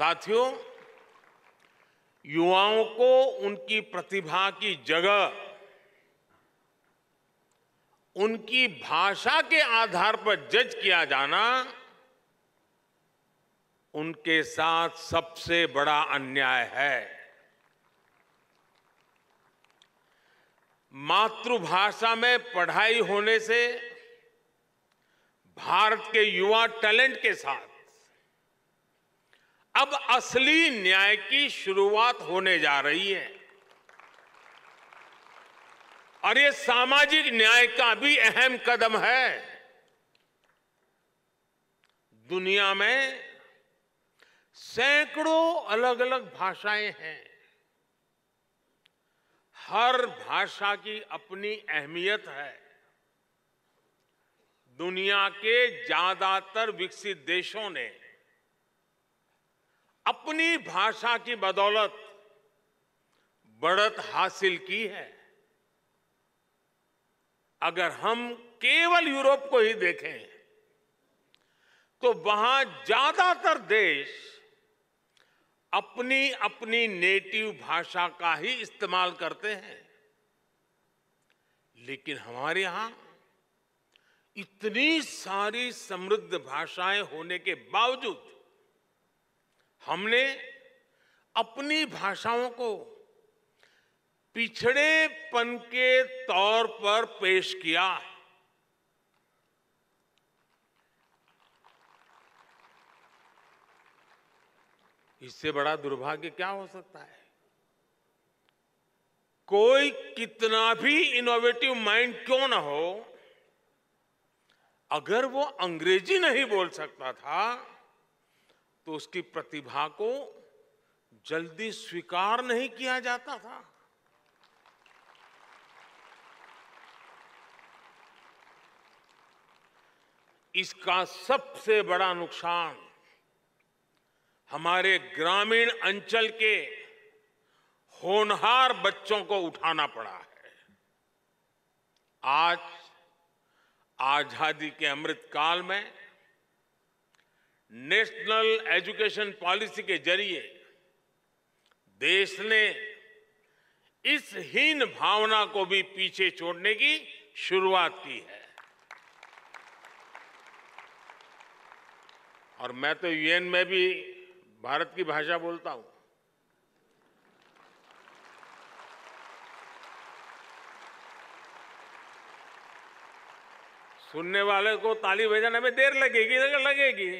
साथियों युवाओं को उनकी प्रतिभा की जगह उनकी भाषा के आधार पर जज किया जाना उनके साथ सबसे बड़ा अन्याय है मातृभाषा में पढ़ाई होने से भारत के युवा टैलेंट के साथ अब असली न्याय की शुरुआत होने जा रही है और ये सामाजिक न्याय का भी अहम कदम है दुनिया में सैकड़ों अलग अलग भाषाएं हैं हर भाषा की अपनी अहमियत है दुनिया के ज्यादातर विकसित देशों ने अपनी भाषा की बदौलत बढ़त हासिल की है अगर हम केवल यूरोप को ही देखें तो वहां ज्यादातर देश अपनी अपनी नेटिव भाषा का ही इस्तेमाल करते हैं लेकिन हमारे यहां इतनी सारी समृद्ध भाषाएं होने के बावजूद हमने अपनी भाषाओं को पिछड़ेपन के तौर पर पेश किया इससे बड़ा दुर्भाग्य क्या हो सकता है कोई कितना भी इनोवेटिव माइंड क्यों ना हो अगर वो अंग्रेजी नहीं बोल सकता था तो उसकी प्रतिभा को जल्दी स्वीकार नहीं किया जाता था इसका सबसे बड़ा नुकसान हमारे ग्रामीण अंचल के होनहार बच्चों को उठाना पड़ा है आज आजादी के अमृत काल में नेशनल एजुकेशन पॉलिसी के जरिए देश ने इस हीन भावना को भी पीछे छोड़ने की शुरुआत की है और मैं तो यूएन में भी भारत की भाषा बोलता हूं सुनने वाले को ताली बजाने में देर लगेगी लगेगी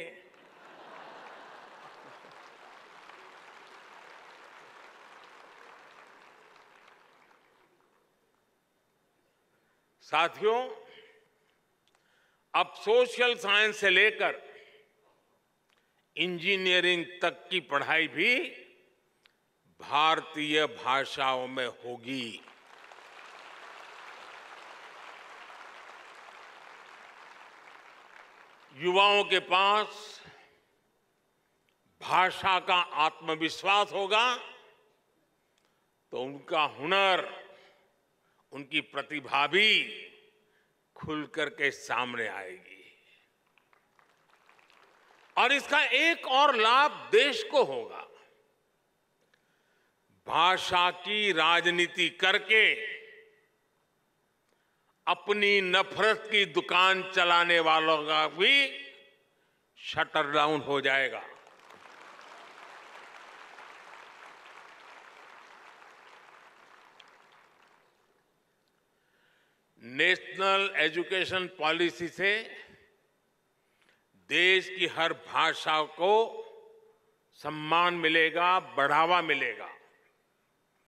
साथियों अब सोशल साइंस से लेकर इंजीनियरिंग तक की पढ़ाई भी भारतीय भाषाओं में होगी युवाओं के पास भाषा का आत्मविश्वास होगा तो उनका हुनर उनकी प्रतिभा भी खुलकर के सामने आएगी और इसका एक और लाभ देश को होगा भाषा की राजनीति करके अपनी नफरत की दुकान चलाने वालों का भी शटर डाउन हो जाएगा नेशनल एजुकेशन पॉलिसी से देश की हर भाषा को सम्मान मिलेगा बढ़ावा मिलेगा